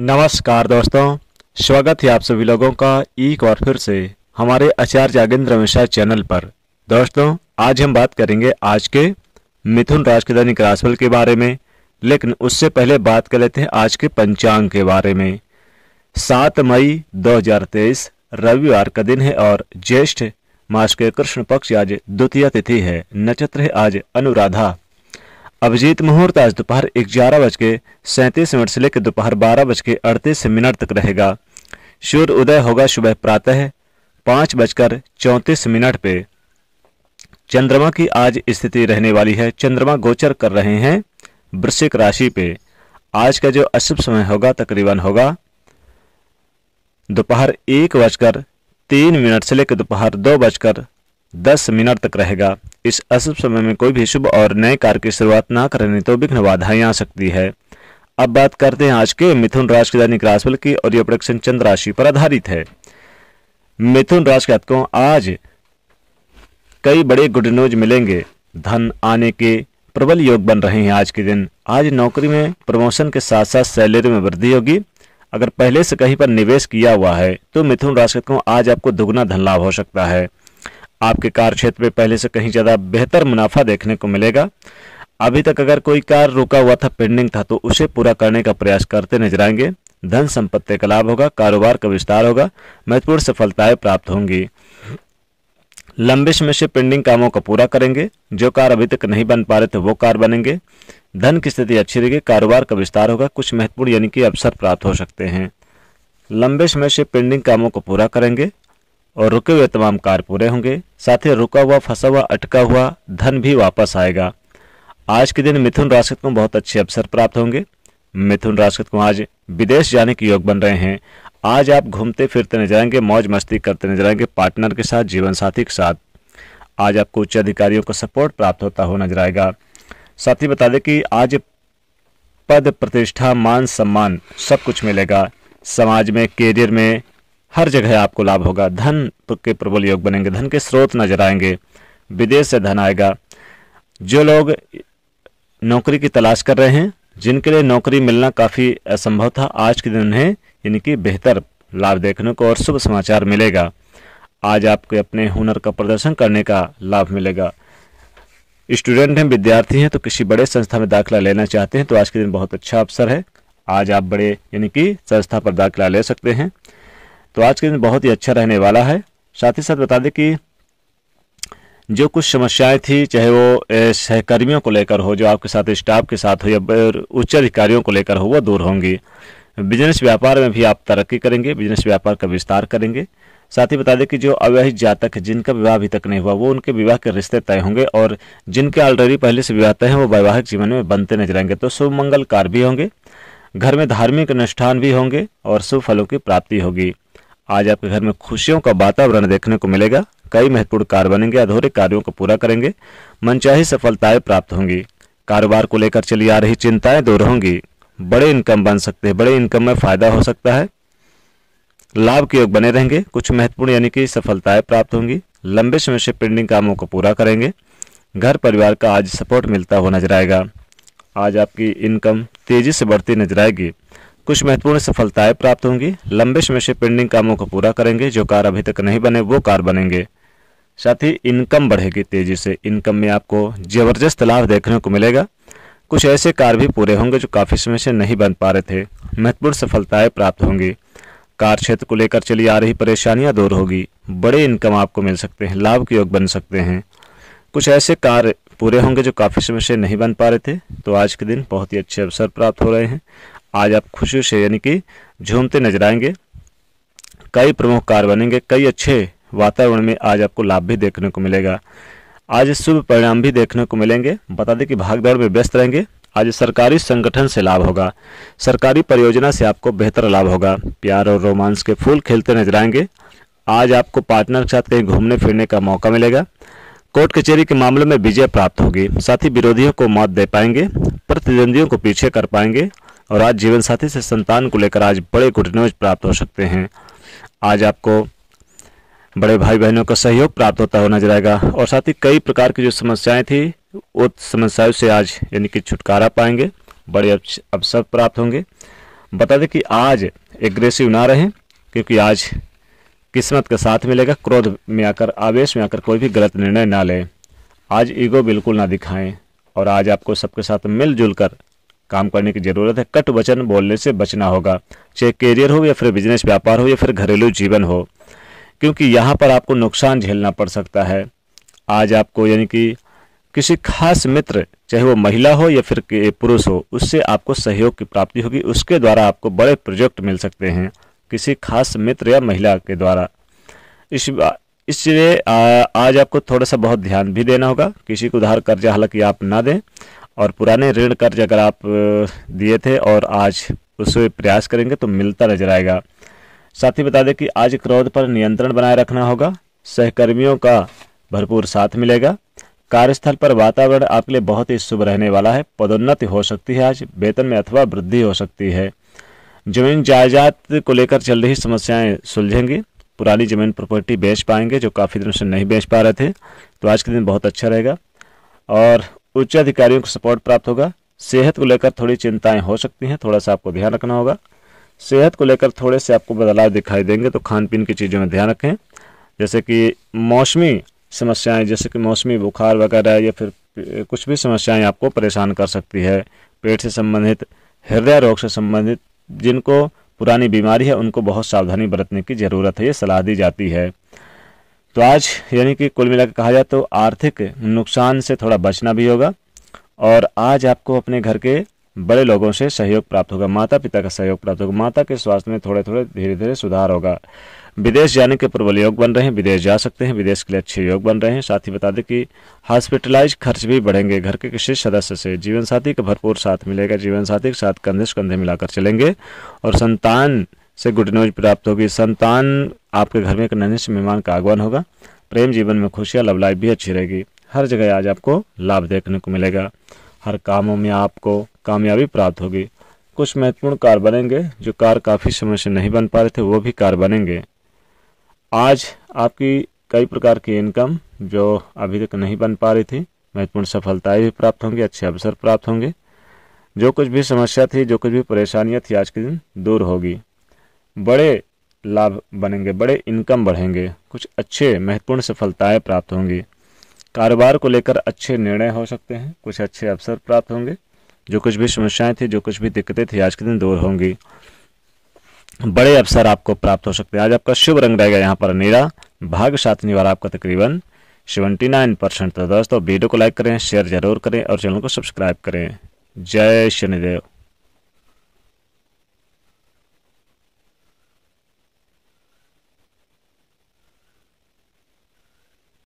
नमस्कार दोस्तों स्वागत है आप सभी लोगों का एक और फिर से हमारे आचार्य जागेंद्र मिश्रा चैनल पर दोस्तों आज हम बात करेंगे आज के मिथुन राशि के दैनिक राशिफल के बारे में लेकिन उससे पहले बात कर लेते हैं आज के पंचांग के बारे में सात मई 2023 रविवार का दिन है और ज्येष्ठ मास के कृष्ण पक्ष आज द्वितीय तिथि है नक्षत्र है आज अनुराधा अभिजीत मुहूर्त आज दोपहर ग्यारह बज के सैंतीस मिनट से लेकर दोपहर बारह बज के अड़तीस मिनट तक रहेगा सूर्य उदय होगा सुबह प्रातः पाँच बजकर चौंतीस मिनट पे चंद्रमा की आज स्थिति रहने वाली है चंद्रमा गोचर कर रहे हैं वृश्चिक राशि पे आज का जो अशुभ समय होगा तकरीबन होगा दोपहर एक बजकर तीन मिनट से लेकर दोपहर दो बजकर दस मिनट तक रहेगा इस अशुभ समय में कोई भी शुभ और नए कार्य की शुरुआत ना करें तो विघ्न बाधाएं आ सकती है अब बात करते हैं आज के मिथुन राशि के दैनिक राशिफल की और यह प्रोडक्शन चंद्र राशि पर आधारित है मिथुन राशि के जातकों आज कई बड़े गुड न्यूज मिलेंगे धन आने के प्रबल योग बन रहे हैं आज के दिन आज नौकरी में प्रमोशन के साथ साथ सैलरी में वृद्धि होगी अगर पहले से कहीं पर निवेश किया हुआ है तो मिथुन राशि को आज आपको दुगुना धन लाभ हो सकता है आपके कार क्षेत्र में पहले से कहीं ज़्यादा बेहतर मुनाफा देखने को मिलेगा अभी तक अगर कोई कार रुका हुआ था पेंडिंग था तो उसे पूरा करने का प्रयास करते नजर आएंगे धन संपत्ति का लाभ होगा कारोबार का विस्तार होगा महत्वपूर्ण सफलताएं प्राप्त होंगी लंबे समय से पेंडिंग कामों को पूरा करेंगे जो कार अभी तक नहीं बन पा रहे थे वो कार बनेंगे धन की स्थिति अच्छी रहेगी कारोबार का विस्तार होगा कुछ महत्वपूर्ण यानी कि अवसर प्राप्त हो सकते हैं लंबे समय से पेंडिंग कामों को पूरा करेंगे और रुके हुए तमाम कार्य पूरे होंगे साथ ही रुका हुआ फंसा हुआ अटका हुआ धन भी वापस आएगा आज के दिन मिथुन राशि को बहुत अच्छे अवसर प्राप्त होंगे मिथुन राशि को आज विदेश जाने के योग बन रहे हैं आज आप घूमते फिरते नजर आएंगे मौज मस्ती करते नजर आएंगे पार्टनर के साथ जीवन साथी के साथ आज आपको उच्च अधिकारियों का सपोर्ट प्राप्त होता हुआ नजर आएगा साथ ही बता दें कि आज पद प्रतिष्ठा मान सम्मान सब कुछ मिलेगा समाज में करियर में हर जगह आपको लाभ होगा धन के प्रबल योग बनेंगे धन के स्रोत नजर आएंगे विदेश से धन आएगा जो लोग नौकरी की तलाश कर रहे हैं जिनके लिए नौकरी मिलना काफ़ी असंभव था आज के दिन उन्हें यानी कि बेहतर लाभ देखने को और शुभ समाचार मिलेगा आज आपके अपने हुनर का प्रदर्शन करने का लाभ मिलेगा स्टूडेंट हैं विद्यार्थी हैं तो किसी बड़े संस्था में दाखिला लेना चाहते हैं तो आज के दिन बहुत अच्छा अवसर है आज आप बड़े यानी कि संस्था पर दाखिला ले सकते हैं तो आज के दिन बहुत ही अच्छा रहने वाला है साथ ही साथ बता दें कि जो कुछ समस्याएं थी चाहे वो सहकर्मियों को लेकर हो जो आपके साथ स्टाफ के साथ हो या उच्च अधिकारियों को लेकर हो वह दूर होंगी बिजनेस व्यापार में भी आप तरक्की करेंगे बिजनेस व्यापार का विस्तार करेंगे साथ ही बता दें कि जो अविवाहित जातक जिनका विवाह अभी तक नहीं हुआ वो उनके विवाह के रिश्ते तय होंगे और जिनके ऑलरेडी पहले से विवाह तय हैं वो वैवाहिक जीवन में बनते नजर आएंगे तो शुभ मंगल कार भी होंगे घर में धार्मिक अनुष्ठान भी होंगे और शुभ फलों की प्राप्ति होगी आज आपके घर में खुशियों का वातावरण देखने को मिलेगा कई महत्वपूर्ण कार्य बनेंगे अधूरे कार्यों को पूरा करेंगे मनचाही सफलताएं प्राप्त होंगी कारोबार को लेकर चली आ रही चिंताएं दूर होंगी बड़े इनकम बन सकते हैं बड़े इनकम में फायदा हो सकता है लाभ के योग बने रहेंगे कुछ महत्वपूर्ण यानी कि सफलताएं प्राप्त होंगी लंबे समय से पेंडिंग कामों को पूरा करेंगे घर परिवार का आज सपोर्ट मिलता हुआ नजर आएगा आज आपकी इनकम तेजी से बढ़ती नजर आएगी कुछ महत्वपूर्ण सफलताएं प्राप्त होंगी लंबे समय से पेंडिंग कामों को पूरा करेंगे जो कार अभी तक नहीं बने वो कार बनेंगे साथ ही इनकम बढ़ेगी तेजी से इनकम में आपको जबरदस्त लाभ देखने को मिलेगा कुछ ऐसे कार भी पूरे होंगे जो काफ़ी समय से नहीं बन पा रहे थे महत्वपूर्ण सफलताएं प्राप्त होंगी कार क्षेत्र को लेकर चली आ रही परेशानियां दूर होगी बड़े इनकम आपको मिल सकते हैं लाभ के योग बन सकते हैं कुछ ऐसे कार पूरे होंगे जो काफ़ी समय से नहीं बन पा रहे थे तो आज के दिन बहुत ही अच्छे अवसर प्राप्त हो रहे हैं आज आप खुशियों से यानी कि झूमते नजर आएंगे कई प्रमुख कार्य बनेंगे कई अच्छे वातावरण में आज आपको लाभ भी देखने को मिलेगा आज शुभ परिणाम भी देखने को मिलेंगे बता दें कि भागदौड़ में व्यस्त रहेंगे आज सरकारी संगठन से लाभ होगा सरकारी परियोजना से आपको बेहतर लाभ होगा प्यार और रोमांस के फूल खेलते नजर आएंगे आज आपको पार्टनर के साथ कहीं घूमने फिरने का मौका मिलेगा कोर्ट कचहरी के, के मामलों में विजय प्राप्त होगी साथ ही विरोधियों को मौत दे पाएंगे प्रतिद्वंदियों को पीछे कर पाएंगे और आज जीवन साथी से संतान को लेकर आज बड़े गुड न्यूज प्राप्त हो सकते हैं आज आपको बड़े भाई बहनों का सहयोग प्राप्त होता हुआ नजर आएगा और साथ ही कई प्रकार की जो समस्याएं थी वो समस्याओं से आज यानी कि छुटकारा पाएंगे बड़े अवसर प्राप्त होंगे बता दें कि आज एग्रेसिव ना रहें क्योंकि आज किस्मत का साथ मिलेगा क्रोध में आकर आवेश में आकर कोई भी गलत निर्णय ना लें आज ईगो बिल्कुल ना दिखाएं और आज आपको सबके साथ मिलजुल कर काम करने की जरूरत है कट वचन बोलने से बचना होगा चाहे करियर हो या फिर बिजनेस व्यापार हो या फिर घरेलू जीवन हो क्योंकि यहाँ पर आपको नुकसान झेलना पड़ सकता है आज आपको यानी कि किसी खास मित्र चाहे वो महिला हो या फिर पुरुष हो उससे आपको सहयोग की प्राप्ति होगी उसके द्वारा आपको बड़े प्रोजेक्ट मिल सकते हैं किसी खास मित्र या महिला के द्वारा इस इसलिए आज आपको थोड़ा सा बहुत ध्यान भी देना होगा किसी को उधार कर्जा हालांकि आप ना दें और पुराने ऋण कर्ज अगर आप दिए थे और आज उससे प्रयास करेंगे तो मिलता नजर आएगा साथ ही बता दें कि आज क्रोध पर नियंत्रण बनाए रखना होगा सहकर्मियों का भरपूर साथ मिलेगा कार्यस्थल पर वातावरण आपके लिए बहुत ही शुभ रहने वाला है पदोन्नति हो सकती है आज वेतन में अथवा वृद्धि हो सकती है जमीन जायदाद को लेकर चल रही समस्याएं सुलझेंगी पुरानी जमीन प्रॉपर्टी बेच पाएंगे जो काफ़ी दिनों से नहीं बेच पा रहे थे तो आज के दिन बहुत अच्छा रहेगा और उच्च अधिकारियों को सपोर्ट प्राप्त होगा सेहत को लेकर थोड़ी चिंताएं हो सकती हैं थोड़ा सा आपको ध्यान रखना होगा सेहत को लेकर थोड़े से आपको बदलाव दिखाई देंगे तो खान पीन की चीज़ों में ध्यान रखें जैसे कि मौसमी समस्याएं जैसे कि मौसमी बुखार वगैरह या फिर कुछ भी समस्याएं आपको परेशान कर सकती है पेट से संबंधित हृदय रोग से संबंधित जिनको पुरानी बीमारी है उनको बहुत सावधानी बरतने की ज़रूरत है ये सलाह दी जाती है तो आज यानी कि कुल मिलाकर कहा जाए तो आर्थिक नुकसान से थोड़ा बचना भी होगा और आज आपको अपने घर के बड़े लोगों से सहयोग प्राप्त होगा माता पिता का सहयोग प्राप्त होगा माता के स्वास्थ्य में थोड़े थोड़े धीरे धीरे सुधार होगा विदेश जाने के प्रबल योग बन रहे हैं विदेश जा सकते हैं विदेश के लिए अच्छे योग बन रहे हैं साथ ही बता दें कि हॉस्पिटलाइज खर्च भी बढ़ेंगे घर के किसी सदस्य से जीवन साथी का भरपूर साथ मिलेगा जीवन साथी के साथ कंधे से कंधे मिलाकर चलेंगे और संतान से गुड न्यूज प्राप्त होगी संतान आपके घर में एक ननिष्ठ मेहमान का आगमन होगा प्रेम जीवन में खुशियाँ लव लाइफ भी अच्छी रहेगी हर जगह आज आपको लाभ देखने को मिलेगा हर कामों में आपको कामयाबी प्राप्त होगी कुछ महत्वपूर्ण कार बनेंगे जो कार काफ़ी समय से नहीं बन पा रहे थे वो भी कार बनेंगे आज आपकी कई प्रकार की इनकम जो अभी तक नहीं बन पा रही थी महत्वपूर्ण सफलताएं भी प्राप्त होंगी अच्छे अवसर प्राप्त होंगे जो कुछ भी समस्या थी जो कुछ भी परेशानियाँ थी आज के दिन दूर होगी बड़े लाभ बनेंगे बड़े इनकम बढ़ेंगे कुछ अच्छे महत्वपूर्ण सफलताएं प्राप्त होंगी कारोबार को लेकर अच्छे निर्णय हो सकते हैं कुछ अच्छे अवसर प्राप्त होंगे जो कुछ भी समस्याएं थी जो कुछ भी दिक्कतें थी आज के दिन दूर होंगी बड़े अवसर आपको प्राप्त हो सकते हैं आज आपका शुभ रंग रहेगा यहाँ पर नीरा भाग साथ निवार आपका तकरीबन सेवेंटी नाइन परसेंट तो दोस्तों वीडियो को लाइक करें शेयर जरूर करें और चैनल को सब्सक्राइब करें जय शनिदेव